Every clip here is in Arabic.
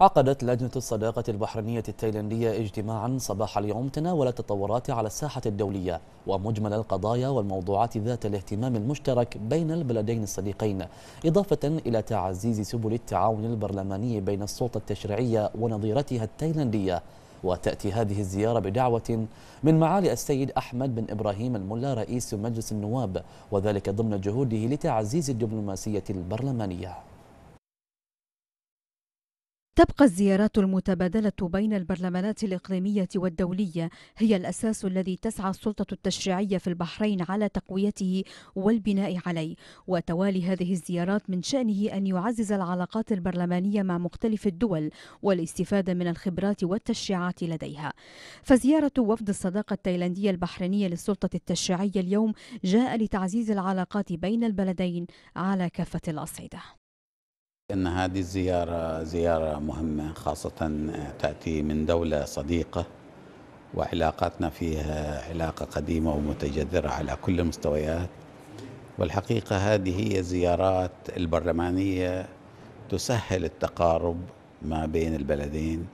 عقدت لجنة الصداقة البحرينية التايلاندية اجتماعا صباح اليوم تناول التطورات على الساحة الدولية ومجمل القضايا والموضوعات ذات الاهتمام المشترك بين البلدين الصديقين إضافة إلى تعزيز سبل التعاون البرلماني بين السلطة التشريعية ونظيرتها التايلاندية وتأتي هذه الزيارة بدعوة من معالي السيد أحمد بن إبراهيم الملا رئيس مجلس النواب وذلك ضمن جهوده لتعزيز الدبلوماسية البرلمانية تبقى الزيارات المتبادلة بين البرلمانات الإقليمية والدولية هي الأساس الذي تسعى السلطة التشريعية في البحرين على تقويته والبناء عليه، وتوالي هذه الزيارات من شأنه أن يعزز العلاقات البرلمانية مع مختلف الدول والاستفادة من الخبرات والتشريعات لديها. فزيارة وفد الصداقة التايلاندية البحرينية للسلطة التشريعية اليوم جاء لتعزيز العلاقات بين البلدين على كافة الأصعدة. أن هذه الزيارة زيارة مهمة خاصة آه، تأتي من دولة صديقة وعلاقاتنا فيها علاقة قديمة ومتجذرة على كل المستويات والحقيقة هذه هي الزيارات البرلمانية تسهل التقارب ما بين البلدين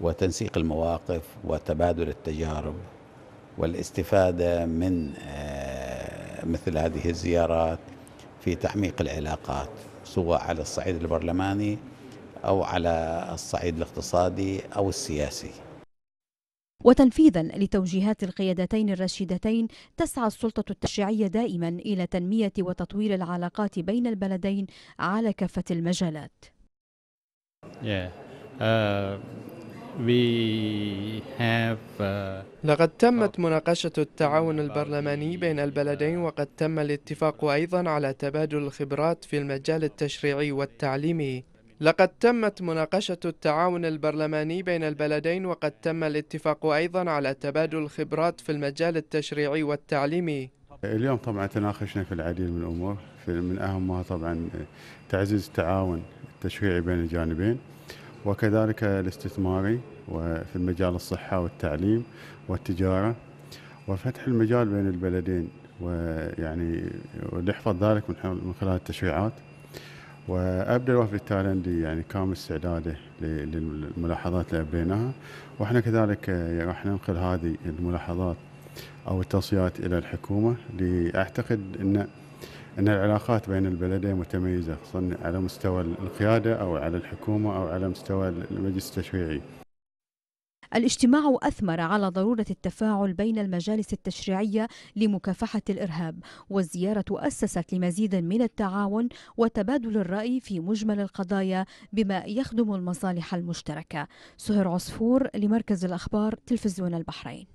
وتنسيق المواقف وتبادل التجارب والاستفادة من آه، مثل هذه الزيارات في تعميق العلاقات سواء على الصعيد البرلماني أو على الصعيد الاقتصادي أو السياسي وتنفيذا لتوجيهات القيادتين الرشيدتين تسعى السلطة التشريعية دائما إلى تنمية وتطوير العلاقات بين البلدين على كافة المجالات. Yeah. Uh... Uh, لقد تمت oh. مناقشة التعاون البرلماني بين البلدين وقد تم الاتفاق أيضا على تبادل الخبرات في المجال التشريعي والتعليمي لقد تمت مناقشة التعاون البرلماني بين البلدين وقد تم الاتفاق أيضا على تبادل الخبرات في المجال التشريعي والتعليمي اليوم طبعا تناقشنا في العديد من الأمور من أهمها طبعا تعزيز التعاون التشريعي بين الجانبين وكذلك الاستثماري وفي المجال الصحة والتعليم والتجارة وفتح المجال بين البلدين ويعني ونحفظ ذلك من خلال التشريعات وابدا الوفد التايلندي يعني كامل استعداده للملاحظات اللي ابديناها واحنا كذلك يعني راح ننقل هذه الملاحظات او التوصيات الى الحكومه لاعتقد ان ان العلاقات بين البلدين متميزه خصوصا على مستوى القياده او على الحكومه او على مستوى المجلس التشريعي. الاجتماع أثمر على ضرورة التفاعل بين المجالس التشريعية لمكافحة الإرهاب والزيارة أسست لمزيد من التعاون وتبادل الرأي في مجمل القضايا بما يخدم المصالح المشتركة سهر عصفور لمركز الأخبار تلفزيون البحرين